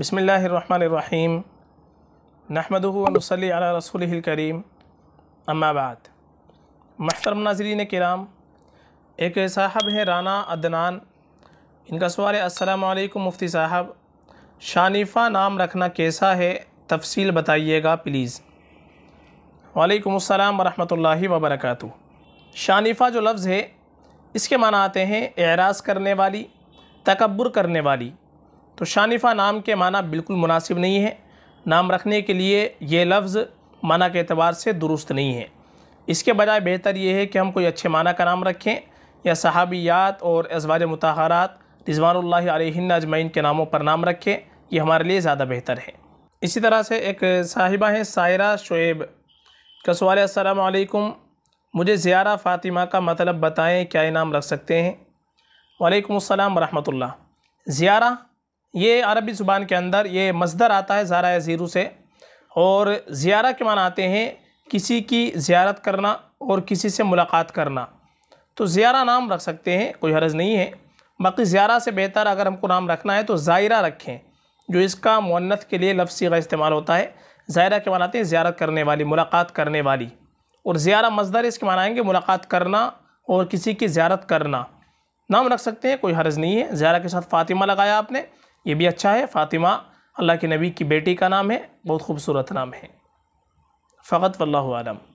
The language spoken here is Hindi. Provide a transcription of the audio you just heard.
बसमीम नहमदली रसूल करीम अम्माबाद महतरम नाजरीन कराम एक साहब हैं राना अदनान इनका सवाल है असलकम मुफ्ती साहब शानिफ़ा नाम रखना कैसा है तफसील बताइएगा प्लीज़ वालेकुम अस्सलाम वरहमतुल्लाहि वबरकatuh शानिफ़ा जो लफ्ज़ है इसके माना आते हैं एराज़ करने वाली तकबर करने वाली तो शानिफा नाम के माना बिल्कुल मुनासिब नहीं है नाम रखने के लिए ये लफ्ज़ माना के अतबार से दुरुस्त नहीं है इसके बजाय बेहतर ये है कि हम कोई अच्छे माना का नाम रखें या सहाबियात और एजवाज मतहरात रिजवान अजमैन के नामों पर नाम रखें ये हमारे लिए ज़्यादा बेहतर है इसी तरह से एक साहिबा हैं सायरा शुएब का सवाल असलकुम मुझे ज़्यारा फ़ातिमा का मतलब बताएं क्या इनाम रख सकते हैं वालेकुम अस्सलाम वरहमतुल्लाह ज़ियारा ये अरबी ज़ुबान के अंदर ये मजदर आता है ज़ारा या ज़ीरू से और ज़ियारा के मान आते हैं किसी की ज़्यारत करना और किसी से मुलाकात करना तो ज़ियारा नाम रख सकते हैं कोई हरज नहीं है बाकी ज़्यारा से बेहतर अगर हमको नाम रखना है तो ज़ायरा रखें जो इसका मुन्नत के लिए लफसी का इस्तेमाल होता है ज़ायरा के मानाते हैं ज़्यारत करने वाली मुलाकात करने वाली और ज़्यारा मजदर इसके मनाएँगे मुलाकात करना और किसी की ज़्यारत करना नाम रख सकते हैं कोई हर्ज नहीं है ज़्यारा के साथ फ़ातिमा लगाया आपने ये भी अच्छा है फ़ातिमा अल्लाह के नबी की बेटी का नाम है बहुत खूबसूरत नाम है फ़कत वल्लम